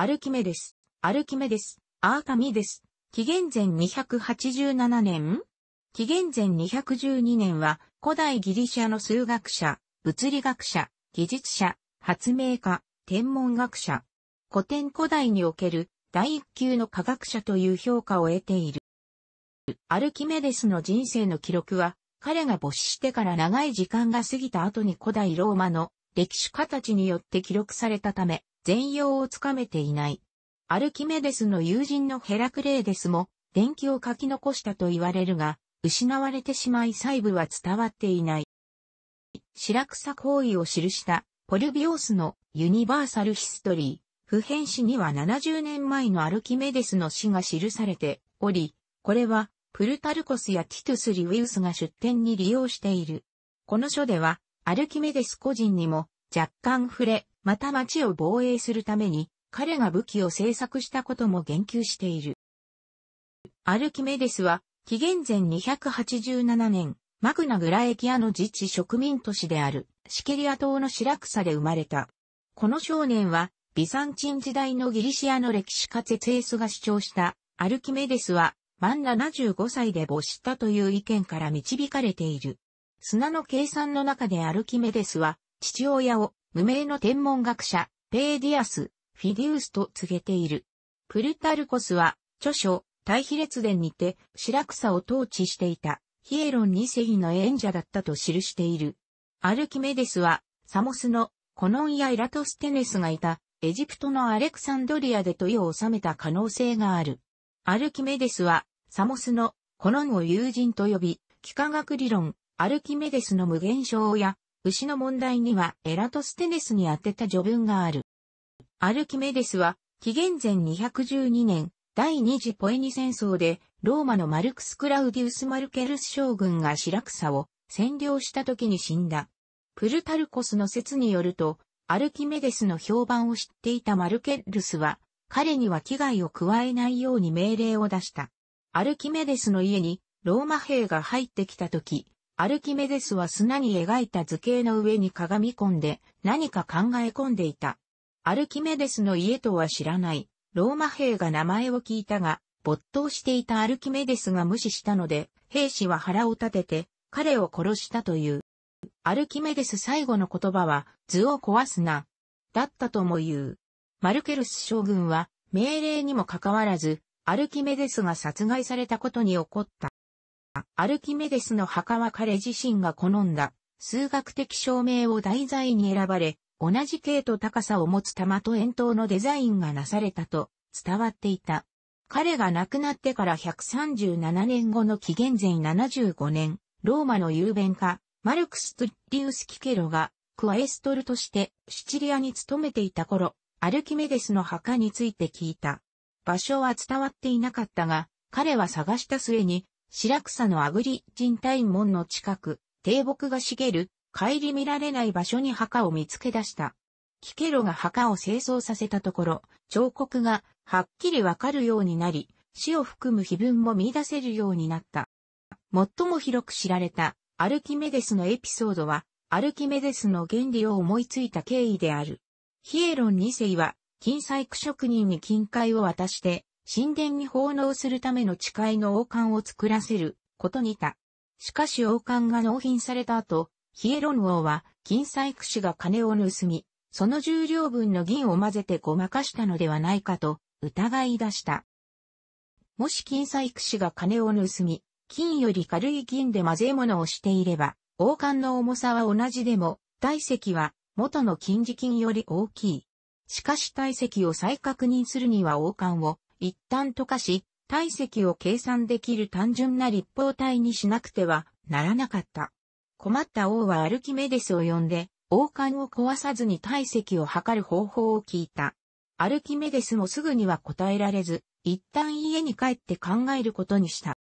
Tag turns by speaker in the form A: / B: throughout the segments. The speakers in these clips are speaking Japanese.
A: アルキメデス、アルキメデス、アーカミデス、紀元前287年紀元前212年は古代ギリシャの数学者、物理学者、技術者、発明家、天文学者。古典古代における第一級の科学者という評価を得ている。アルキメデスの人生の記録は、彼が没してから長い時間が過ぎた後に古代ローマの歴史家たちによって記録されたため、全容をつかめていない。アルキメデスの友人のヘラクレーデスも、伝記を書き残したと言われるが、失われてしまい細部は伝わっていない。クサ行為を記したポルビオスのユニバーサルヒストリー、普遍史には70年前のアルキメデスの死が記されており、これはプルタルコスやティトゥス・リウィウスが出典に利用している。この書では、アルキメデス個人にも若干触れ、また町を防衛するために、彼が武器を製作したことも言及している。アルキメデスは、紀元前287年、マグナ・グラエキアの自治植民都市である、シケリア島のシラクサで生まれた。この少年は、ビザンチン時代のギリシアの歴史家ツェイスが主張した、アルキメデスは、満75歳で没したという意見から導かれている。砂の計算の中でアルキメデスは、父親を無名の天文学者、ペーディアス、フィデュウスと告げている。プルタルコスは、著書、大比列伝にて、白草を統治していた、ヒエロン2世の演者だったと記している。アルキメデスは、サモスの、コノンやイラトステネスがいた、エジプトのアレクサンドリアで問いを収めた可能性がある。アルキメデスは、サモスの、コノンを友人と呼び、幾何学理論、アルキメデスの無限症や、牛の問題にはエラトステネスに宛てた序文がある。アルキメデスは、紀元前212年、第二次ポエニ戦争で、ローマのマルクス・クラウディウス・マルケルス将軍がシラクサを占領した時に死んだ。プルタルコスの説によると、アルキメデスの評判を知っていたマルケルスは、彼には危害を加えないように命令を出した。アルキメデスの家にローマ兵が入ってきた時、アルキメデスは砂に描いた図形の上に鏡込んで何か考え込んでいた。アルキメデスの家とは知らない、ローマ兵が名前を聞いたが、没頭していたアルキメデスが無視したので、兵士は腹を立てて、彼を殺したという。アルキメデス最後の言葉は、図を壊すな。だったとも言う。マルケルス将軍は、命令にもかかわらず、アルキメデスが殺害されたことに怒った。アルキメデスの墓は彼自身が好んだ数学的証明を題材に選ばれ、同じ形と高さを持つ玉と円筒のデザインがなされたと伝わっていた。彼が亡くなってから137年後の紀元前75年、ローマの雄弁家、マルクス・トゥッリウス・キケロがクアエストルとしてシチリアに勤めていた頃、アルキメデスの墓について聞いた。場所は伝わっていなかったが、彼は探した末に白草のアグリ人体門の近く、低木が茂る、帰り見られない場所に墓を見つけ出した。キケロが墓を清掃させたところ、彫刻がはっきりわかるようになり、死を含む碑文も見出せるようになった。最も広く知られたアルキメデスのエピソードは、アルキメデスの原理を思いついた経緯である。ヒエロン2世は、金細工職人に金塊を渡して、神殿に奉納するための誓いの王冠を作らせることにた。しかし王冠が納品された後、ヒエロン王は金細工師が金を盗み、その重量分の銀を混ぜてごまかしたのではないかと疑い出した。もし金細工師が金を盗み、金より軽い銀で混ぜ物をしていれば、王冠の重さは同じでも、体積は元の金字金より大きい。しかし体積を再確認するには王冠を一旦溶かし、体積を計算できる単純な立方体にしなくてはならなかった。困った王はアルキメデスを呼んで、王冠を壊さずに体積を測る方法を聞いた。アルキメデスもすぐには答えられず、一旦家に帰って考えることにした。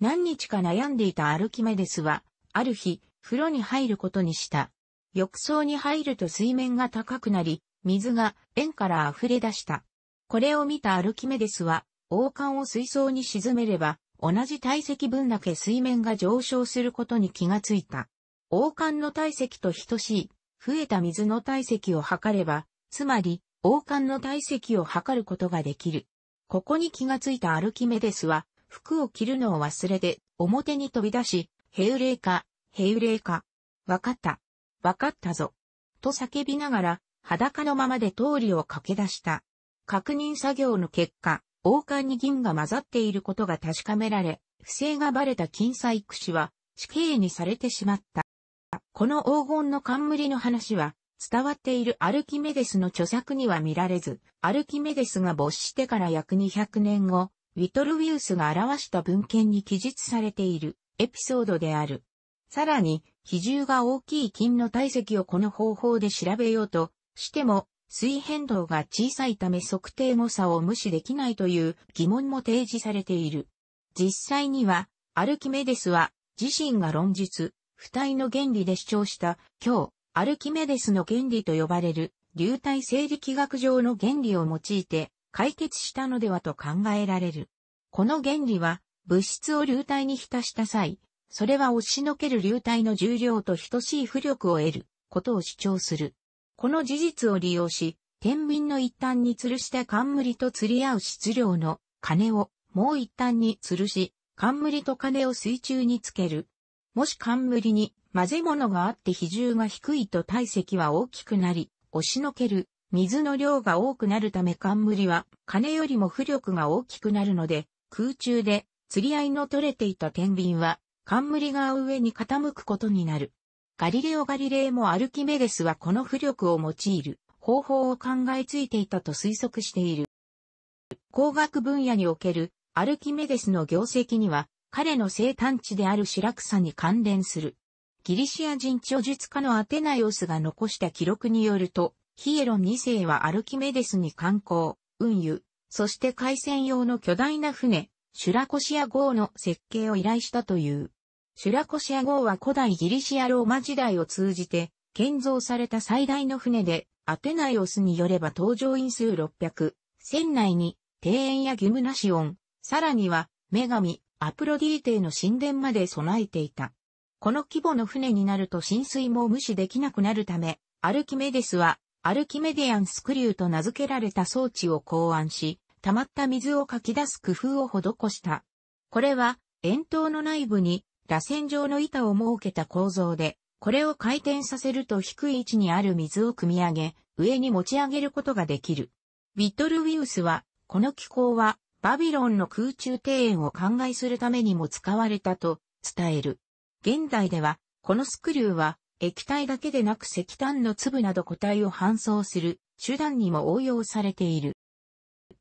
A: 何日か悩んでいたアルキメデスは、ある日、風呂に入ることにした。浴槽に入ると水面が高くなり、水が円から溢れ出した。これを見たアルキメデスは、王冠を水槽に沈めれば、同じ体積分だけ水面が上昇することに気がついた。王冠の体積と等しい、増えた水の体積を測れば、つまり、王冠の体積を測ることができる。ここに気がついたアルキメデスは、服を着るのを忘れて、表に飛び出し、ヘウレイカ、ヘウレイカ。わかった。わかったぞ。と叫びながら、裸のままで通りを駆け出した。確認作業の結果、王冠に銀が混ざっていることが確かめられ、不正がバレた金細工氏は死刑にされてしまった。この黄金の冠の話は、伝わっているアルキメデスの著作には見られず、アルキメデスが没してから約200年後、ウィトルウィウスが表した文献に記述されているエピソードである。さらに、比重が大きい金の体積をこの方法で調べようとしても、水変動が小さいため測定誤差を無視できないという疑問も提示されている。実際には、アルキメデスは自身が論述、不体の原理で主張した、今日、アルキメデスの原理と呼ばれる流体生理気学上の原理を用いて解決したのではと考えられる。この原理は、物質を流体に浸した際、それは押しのける流体の重量と等しい浮力を得ることを主張する。この事実を利用し、天秤の一端に吊るした冠と釣り合う質量の金をもう一端に吊るし、冠と金を水中につける。もし冠に混ぜ物があって比重が低いと体積は大きくなり、押しのける水の量が多くなるため冠は金よりも浮力が大きくなるので、空中で釣り合いの取れていた天秤は冠が上に傾くことになる。ガリレオ・ガリレイもアルキメデスはこの浮力を用いる方法を考えついていたと推測している。工学分野におけるアルキメデスの業績には彼の生誕地であるシラクサに関連する。ギリシア人著述家のアテナイオスが残した記録によると、ヒエロン2世はアルキメデスに観光、運輸、そして海戦用の巨大な船、シュラコシア号の設計を依頼したという。シュラコシア号は古代ギリシアローマ時代を通じて、建造された最大の船で、アテナイオスによれば搭乗員数600、船内に庭園やギムナシオン、さらには女神、アプロディーテへの神殿まで備えていた。この規模の船になると浸水も無視できなくなるため、アルキメデスは、アルキメディアンスクリューと名付けられた装置を考案し、溜まった水をかき出す工夫を施した。これは、円筒の内部に螺旋状の板を設けた構造で、これを回転させると低い位置にある水を汲み上げ、上に持ち上げることができる。ビットルウィウスは、この機構は、バビロンの空中庭園を灌漑するためにも使われたと伝える。現代では、このスクリューは、液体だけでなく石炭の粒など固体を搬送する手段にも応用されている。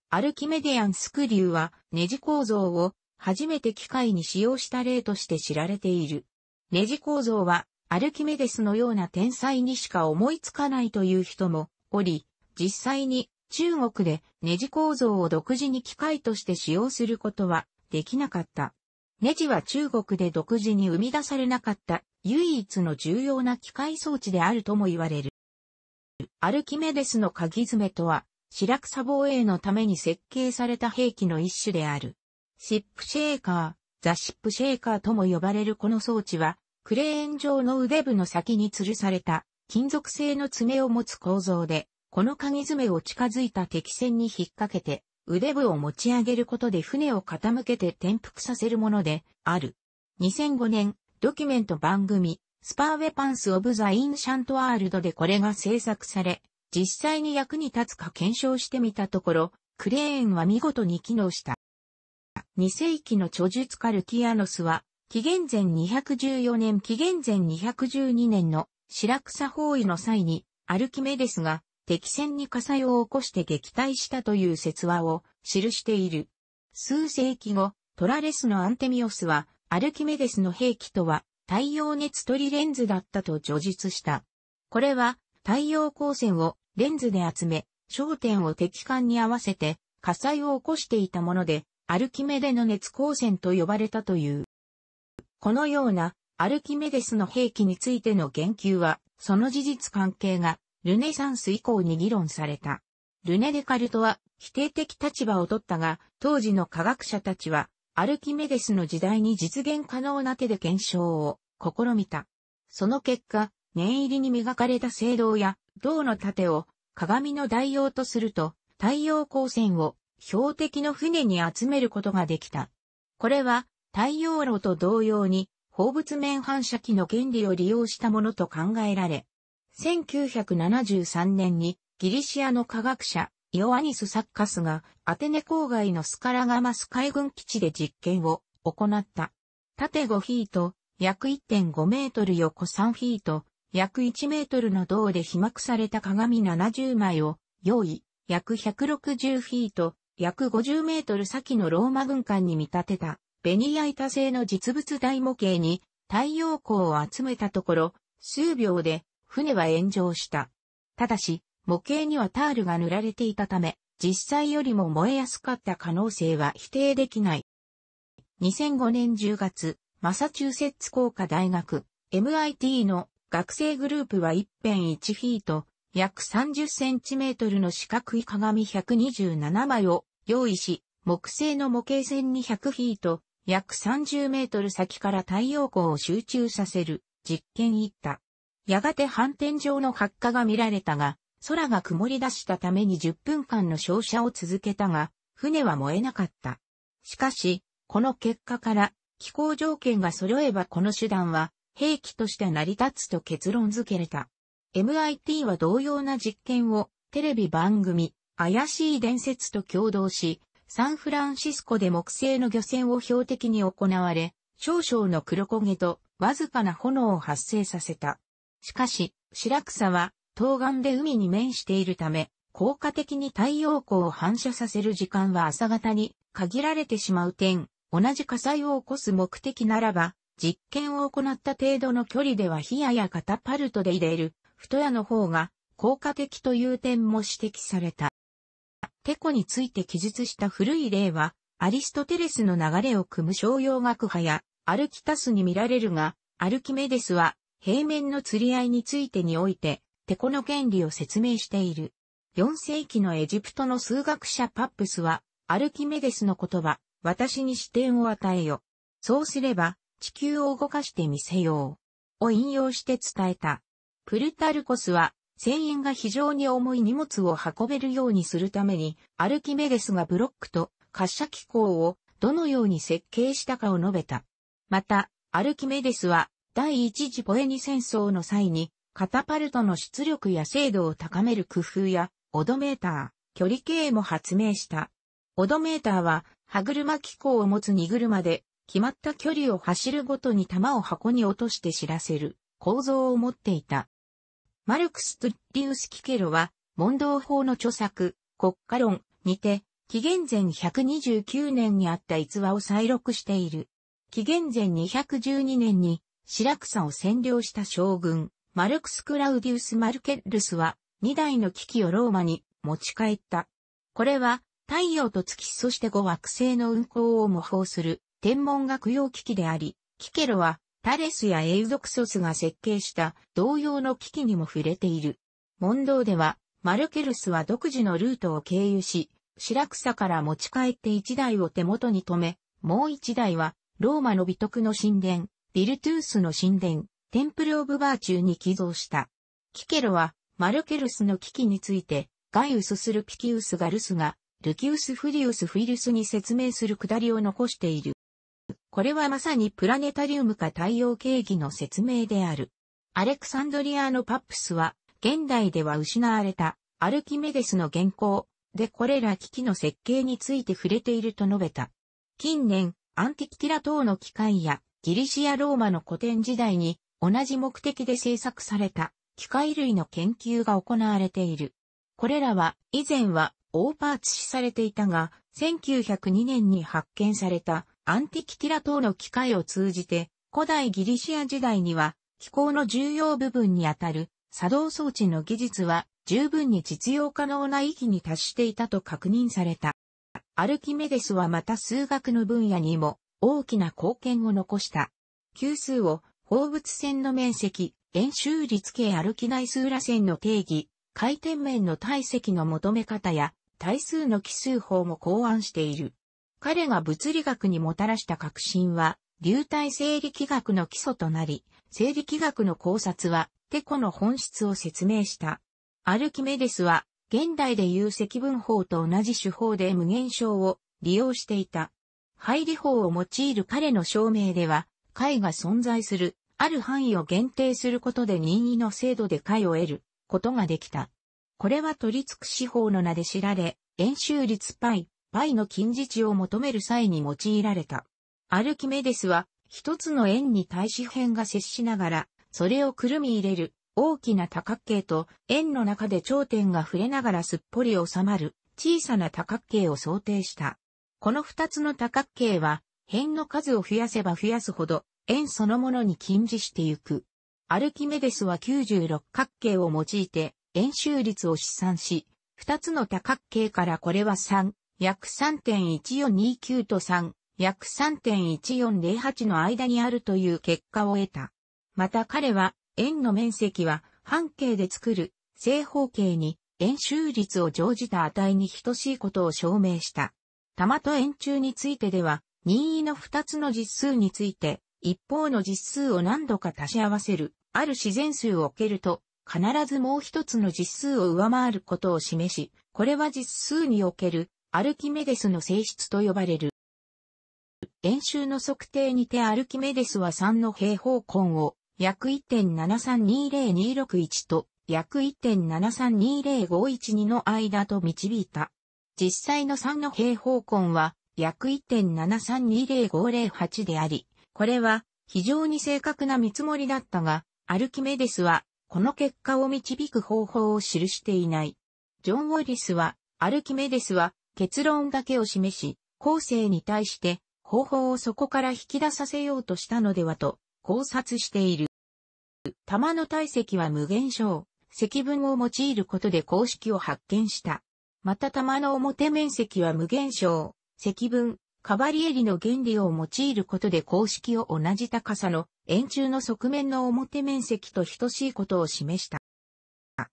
A: アルキメディアンスクリューはネジ構造を初めて機械に使用した例として知られている。ネジ構造は、アルキメデスのような天才にしか思いつかないという人もおり、実際に中国でネジ構造を独自に機械として使用することはできなかった。ネジは中国で独自に生み出されなかった唯一の重要な機械装置であるとも言われる。アルキメデスの鍵爪とは、白草防衛のために設計された兵器の一種である。シップシェーカー、ザシップシェーカーとも呼ばれるこの装置は、クレーン上の腕部の先に吊るされた金属製の爪を持つ構造で、この鍵爪を近づいた敵船に引っ掛けて、腕部を持ち上げることで船を傾けて転覆させるものである。2005年、ドキュメント番組、スパーウェパンス・オブ・ザ・イン・シャント・ワールドでこれが制作され、実際に役に立つか検証してみたところ、クレーンは見事に機能した。2世紀の著述カルティアノスは、紀元前214年紀元前212年の白草包囲の際に、アルキメデスが敵戦に火災を起こして撃退したという説話を記している。数世紀後、トラレスのアンテミオスは、アルキメデスの兵器とは、太陽熱取りレンズだったと叙述した。これは、太陽光線をレンズで集め、焦点を敵艦に合わせて火災を起こしていたもので、アルキメデの熱光線と呼ばれたという。このようなアルキメデスの兵器についての言及は、その事実関係がルネサンス以降に議論された。ルネ・デカルトは否定的立場を取ったが、当時の科学者たちは、アルキメデスの時代に実現可能な手で検証を試みた。その結果、念入りに磨かれた聖堂や銅の盾を鏡の代用とすると、太陽光線を標的の船に集めることができた。これは太陽炉と同様に放物面反射器の原理を利用したものと考えられ、1973年にギリシアの科学者イオアニス・サッカスがアテネ郊外のスカラガマス海軍基地で実験を行った。縦5フィート、約1.5メートル横3フィート、約1メートルの銅で被膜された鏡70枚を用意、約160フィート、約50メートル先のローマ軍艦に見立てた、ベニヤ板製の実物大模型に太陽光を集めたところ、数秒で船は炎上した。ただし、模型にはタールが塗られていたため、実際よりも燃えやすかった可能性は否定できない。2005年10月、マサチューセッツ工科大学 MIT の学生グループは一辺1フィート、約30センチメートルの四角い鏡127枚を用意し、木製の模型船に100フィート、約30メートル先から太陽光を集中させる実験行った。やがて反転上の発火が見られたが、空が曇り出したために10分間の照射を続けたが、船は燃えなかった。しかし、この結果から、気候条件が揃えばこの手段は、兵器として成り立つと結論付けれた。MIT は同様な実験を、テレビ番組、怪しい伝説と共同し、サンフランシスコで木製の漁船を標的に行われ、少々の黒焦げとわずかな炎を発生させた。しかし、白草は東岸で海に面しているため、効果的に太陽光を反射させる時間は朝方に限られてしまう点、同じ火災を起こす目的ならば、実験を行った程度の距離では冷ややカタパルトで入れる、太屋の方が効果的という点も指摘された。テコについて記述した古い例は、アリストテレスの流れを組む商用学派や、アルキタスに見られるが、アルキメデスは、平面の釣り合いについてにおいて、テコの原理を説明している。4世紀のエジプトの数学者パップスは、アルキメデスの言葉、私に視点を与えよ。そうすれば、地球を動かしてみせよう。を引用して伝えた。プルタルコスは、船員が非常に重い荷物を運べるようにするために、アルキメデスがブロックと滑車機構をどのように設計したかを述べた。また、アルキメデスは第一次ポエニ戦争の際に、カタパルトの出力や精度を高める工夫や、オドメーター、距離計も発明した。オドメーターは、歯車機構を持つ荷車で、決まった距離を走るごとに弾を箱に落として知らせる構造を持っていた。マルクス・トゥッリウス・キケロは、問答法の著作、国家論にて、紀元前129年にあった逸話を再録している。紀元前212年に、シラクサを占領した将軍、マルクス・クラウディウス・マルケッルスは、2台の機器をローマに持ち帰った。これは、太陽と月そして五惑星の運行を模倣する天文学用機器であり、キケロはタレスやエウドクソスが設計した同様の危機にも触れている。問答では、マルケルスは独自のルートを経由し、シラクサから持ち帰って一台を手元に留め、もう一台は、ローマの美徳の神殿、ビルトゥースの神殿、テンプル・オブ・バーチューに寄贈した。キケロは、マルケルスの危機について、ガイウスするピキウスガルスが、ルキウス・フリウス・フィルスに説明するくだりを残している。これはまさにプラネタリウムか太陽系儀の説明である。アレクサンドリアのパップスは、現代では失われたアルキメデスの原稿でこれら機器の設計について触れていると述べた。近年、アンティキティラ等の機械やギリシアローマの古典時代に同じ目的で製作された機械類の研究が行われている。これらは以前はオーパーツ視されていたが、1902年に発見されたアンティキティラ等の機械を通じて、古代ギリシア時代には、気候の重要部分にあたる作動装置の技術は十分に実用可能な域に達していたと確認された。アルキメデスはまた数学の分野にも大きな貢献を残した。級数を放物線の面積、円周率系歩き内数ら線の定義、回転面の体積の求め方や、対数の奇数法も考案している。彼が物理学にもたらした革新は、流体生理気学の基礎となり、生理気学の考察は、テコの本質を説明した。アルキメデスは、現代でいう積分法と同じ手法で無限小を利用していた。配理法を用いる彼の証明では、解が存在する、ある範囲を限定することで任意の精度で解を得ることができた。これは取り尽くし法の名で知られ、円周率 π、パイの近似値を求める際に用いられた。アルキメデスは、一つの円に対し辺が接しながら、それをくるみ入れる、大きな多角形と、円の中で頂点が触れながらすっぽり収まる、小さな多角形を想定した。この二つの多角形は、辺の数を増やせば増やすほど、円そのものに近似してゆく。アルキメデスは96角形を用いて、円周率を試算し、二つの多角形からこれは3、約3.1429と3、約3.1408の間にあるという結果を得た。また彼は、円の面積は半径で作る正方形に円周率を乗じた値に等しいことを証明した。玉と円柱についてでは、任意の2つの実数について、一方の実数を何度か足し合わせる、ある自然数を受けると、必ずもう一つの実数を上回ることを示し、これは実数におけるアルキメデスの性質と呼ばれる。演習の測定にてアルキメデスは3の平方根を約1.7320261と約1.7320512の間と導いた。実際の3の平方根は約1.7320508であり、これは非常に正確な見積もりだったが、アルキメデスはこの結果を導く方法を記していない。ジョン・ウォリスは、アルキメデスは結論だけを示し、後世に対して方法をそこから引き出させようとしたのではと考察している。玉の体積は無限小、積分を用いることで公式を発見した。また玉の表面積は無限小、積分、カバリエリの原理を用いることで公式を同じ高さの円柱の側面の表面積と等しいことを示した。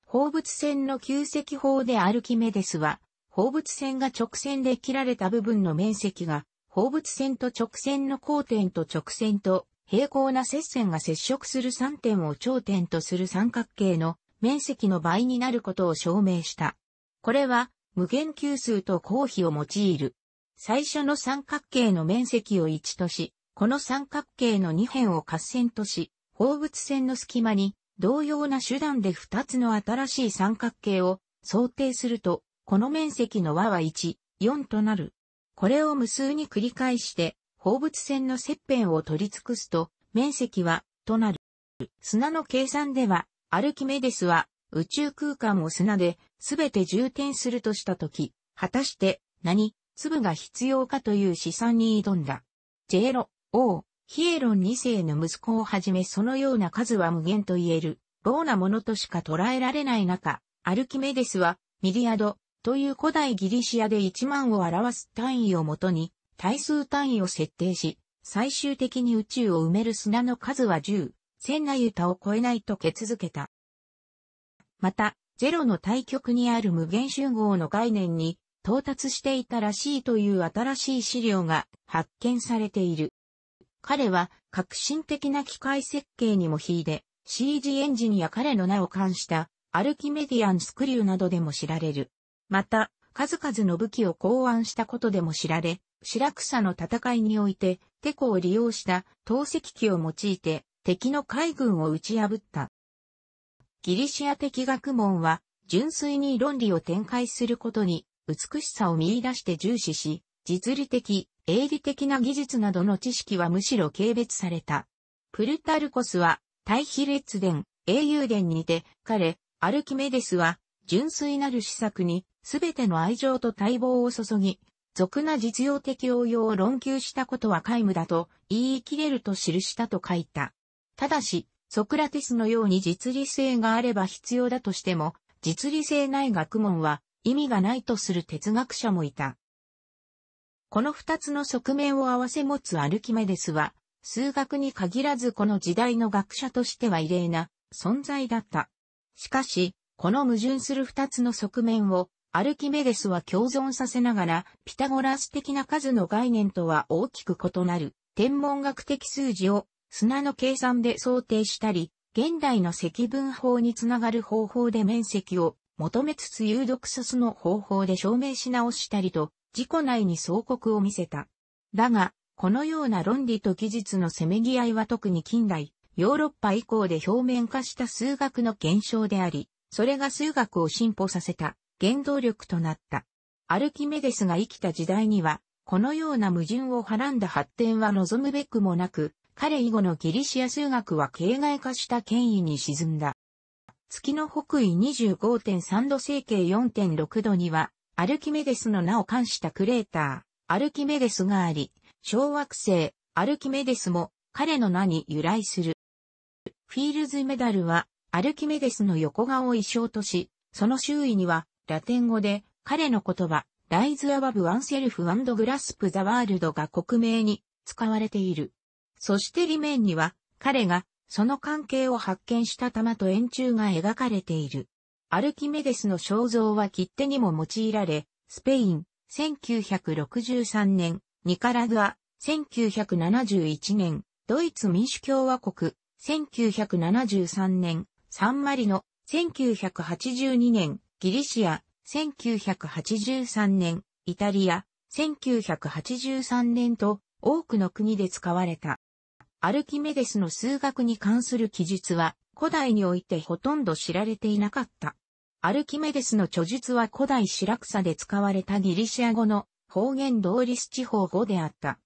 A: 放物線の旧積法でアルキメデスは放物線が直線で切られた部分の面積が、放物線と直線の交点と直線と平行な接線が接触する3点を頂点とする三角形の面積の倍になることを証明した。これは無限級数と公比を用いる。最初の三角形の面積を1とし、この三角形の2辺を合線とし、放物線の隙間に同様な手段で2つの新しい三角形を想定すると、この面積の和は1、4となる。これを無数に繰り返して、放物線の切片を取り尽くすと、面積は、となる。砂の計算では、アルキメデスは、宇宙空間を砂で、すべて充填するとしたとき、果たして、何、粒が必要かという試算に挑んだ。ジェエロ、王、ヒエロン2世の息子をはじめそのような数は無限と言える、棒なものとしか捉えられない中、アルキメデスは、ミリアド、という古代ギリシアで1万を表す単位をもとに、対数単位を設定し、最終的に宇宙を埋める砂の数は10、千なゆたを超えないとけ続けた。また、ゼロの対極にある無限集合の概念に到達していたらしいという新しい資料が発見されている。彼は革新的な機械設計にも秀で、CG エンジニア彼の名を冠したアルキメディアンスクリューなどでも知られる。また、数々の武器を考案したことでも知られ、白草の戦いにおいて、テコを利用した投石機を用いて、敵の海軍を打ち破った。ギリシア的学問は、純粋に論理を展開することに、美しさを見出して重視し、実利的、営利的な技術などの知識はむしろ軽蔑された。プルタルコスは、対比列伝、英雄伝にて、彼、アルキメデスは、純粋なる施策に、すべての愛情と待望を注ぎ、俗な実用的応用を論求したことは皆無だと言い切れると記したと書いた。ただし、ソクラテスのように実利性があれば必要だとしても、実利性ない学問は意味がないとする哲学者もいた。この二つの側面を合わせ持つアルキメデスは、数学に限らずこの時代の学者としては異例な存在だった。しかし、この矛盾する二つの側面を、アルキメデスは共存させながら、ピタゴラス的な数の概念とは大きく異なる、天文学的数字を砂の計算で想定したり、現代の積分法につながる方法で面積を求めつつ有毒素素の方法で証明し直したりと、自己内に相告を見せた。だが、このような論理と技術のせめぎ合いは特に近代、ヨーロッパ以降で表面化した数学の現象であり、それが数学を進歩させた原動力となった。アルキメデスが生きた時代には、このような矛盾をはらんだ発展は望むべくもなく、彼以後のギリシア数学は形骸化した権威に沈んだ。月の北緯25.3度整形4.6度には、アルキメデスの名を冠したクレーター、アルキメデスがあり、小惑星、アルキメデスも彼の名に由来する。フィールズメダルはアルキメデスの横顔を意匠とし、その周囲には、ラテン語で、彼の言葉、ライズアバブワンセルフンドグラスプザワールドが国名に使われている。そして裏面には、彼が、その関係を発見した玉と円柱が描かれている。アルキメデスの肖像は切手にも用いられ、スペイン、1963年、ニカラグア、1971年、ドイツ民主共和国、1973年、サンマリノ、1982年、ギリシア、1983年、イタリア、1983年と多くの国で使われた。アルキメデスの数学に関する記述は古代においてほとんど知られていなかった。アルキメデスの著述は古代シラクサで使われたギリシア語の方言ドーリス地方語であった。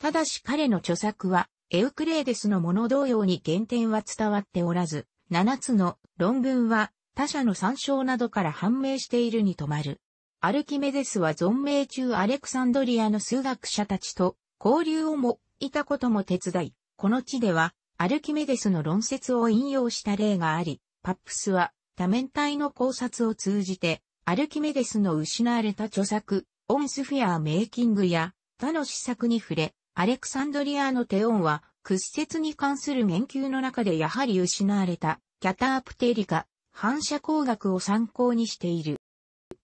A: ただし彼の著作はエウクレーデスのもの同様に原点は伝わっておらず、7つの論文は他者の参照などから判明しているに止まる。アルキメデスは存命中アレクサンドリアの数学者たちと交流をもいたことも手伝い、この地ではアルキメデスの論説を引用した例があり、パップスは多面体の考察を通じてアルキメデスの失われた著作、オンスフィアーメイキングや他の施策に触れ、アレクサンドリアのテオンは屈折に関する言及の中でやはり失われたキャタープテリカ、反射光学を参考にしている。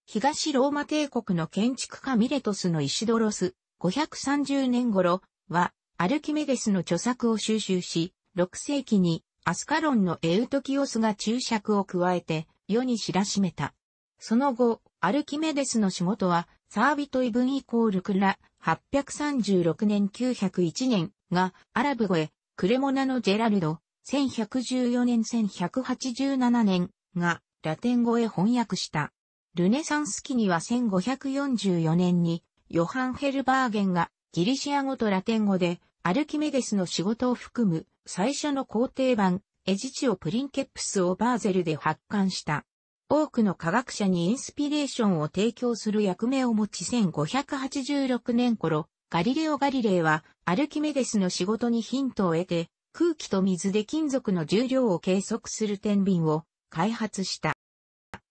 A: 東ローマ帝国の建築家ミレトスのイシドロス、530年頃は、アルキメデスの著作を収集し、6世紀にアスカロンのエウトキオスが注釈を加えて世に知らしめた。その後、アルキメデスの仕事は、サービトイブンイコールクラ、836年901年がアラブ語へ、クレモナのジェラルド、1114年1187年がラテン語へ翻訳した。ルネサンス期には1544年にヨハン・ヘルバーゲンがギリシア語とラテン語でアルキメデスの仕事を含む最初の皇帝版エジチオ・プリンケップスをバーゼルで発刊した。多くの科学者にインスピレーションを提供する役目を持ち1586年頃、ガリレオ・ガリレイはアルキメデスの仕事にヒントを得て、空気と水で金属の重量を計測する天秤を開発した。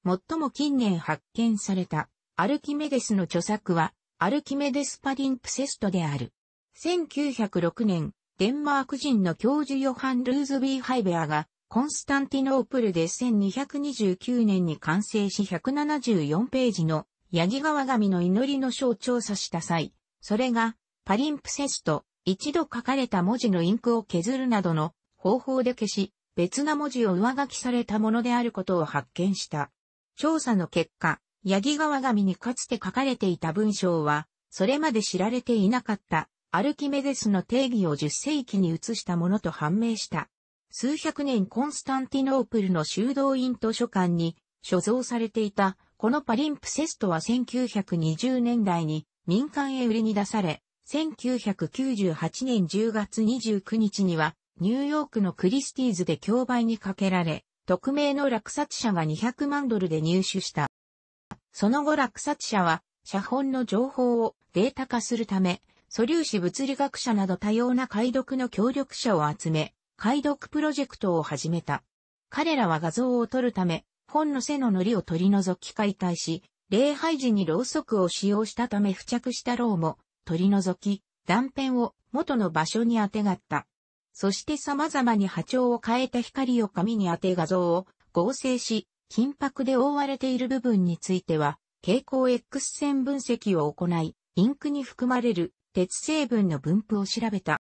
A: 最も近年発見されたアルキメデスの著作はアルキメデスパリンプセストである。1906年、デンマーク人の教授ヨハン・ルーズビー・ハイベアがコンスタンティノープルで1229年に完成し174ページのヤギ川神の祈りの書を調査した際、それがパリンプセスと一度書かれた文字のインクを削るなどの方法で消し、別な文字を上書きされたものであることを発見した。調査の結果、八木川紙にかつて書かれていた文章は、それまで知られていなかったアルキメデスの定義を10世紀に移したものと判明した。数百年コンスタンティノープルの修道院図書館に所蔵されていた、このパリンプセストは1920年代に民間へ売りに出され、1998年10月29日には、ニューヨークのクリスティーズで競売にかけられ、匿名の落札者が200万ドルで入手した。その後落札者は、写本の情報をデータ化するため、素粒子物理学者など多様な解読の協力者を集め、解読プロジェクトを始めた。彼らは画像を撮るため、本の背の糊を取り除き解体し、礼拝時にろうそくを使用したため付着したろうも取り除き、断片を元の場所に当てがった。そして様々に波長を変えた光を紙に当て画像を合成し、金箔で覆われている部分については、蛍光 X 線分析を行い、インクに含まれる鉄成分の分布を調べた。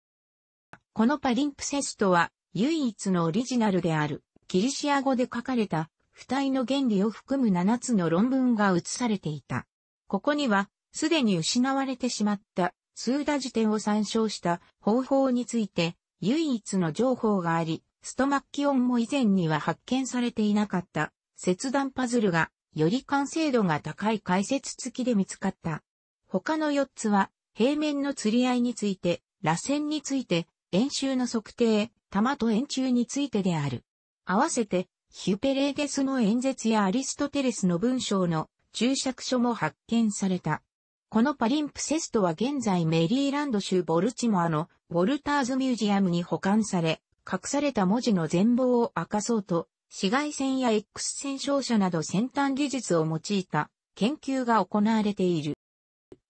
A: このパリンプセストは唯一のオリジナルであるギリシア語で書かれた不体の原理を含む七つの論文が写されていた。ここにはすでに失われてしまった数打辞典を参照した方法について唯一の情報があり、ストマッキオンも以前には発見されていなかった切断パズルがより完成度が高い解説付きで見つかった。他の四つは平面の釣り合いについて、螺旋について、円周の測定、玉と円柱についてである。合わせて、ヒュペレーゲスの演説やアリストテレスの文章の注釈書も発見された。このパリンプセストは現在メリーランド州ボルチモアのウォルターズミュージアムに保管され、隠された文字の全貌を明かそうと、紫外線や X 線照射など先端技術を用いた研究が行われている。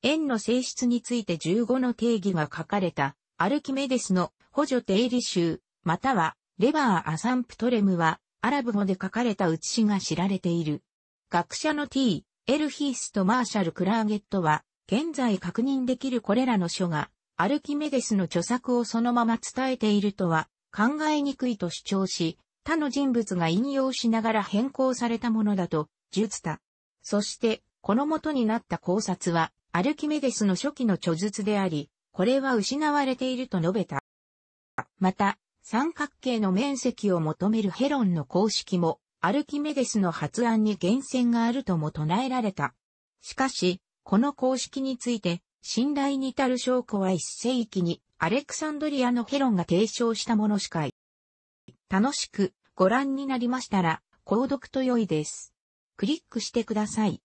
A: 円の性質について15の定義が書かれたアルキメデスの補助定理集、またはレバー・アサンプトレムは、アラブ語で書かれた写しが知られている。学者の T、エルヒースとマーシャル・クラーゲットは、現在確認できるこれらの書が、アルキメデスの著作をそのまま伝えているとは考えにくいと主張し、他の人物が引用しながら変更されたものだと述した。そして、この元になった考察は、アルキメデスの初期の著述であり、これは失われていると述べた。また、三角形の面積を求めるヘロンの公式も、アルキメデスの発案に源泉があるとも唱えられた。しかし、この公式について、信頼に至る証拠は一世紀に、アレクサンドリアのヘロンが提唱したものしかい。楽しくご覧になりましたら、購読と良いです。クリックしてください。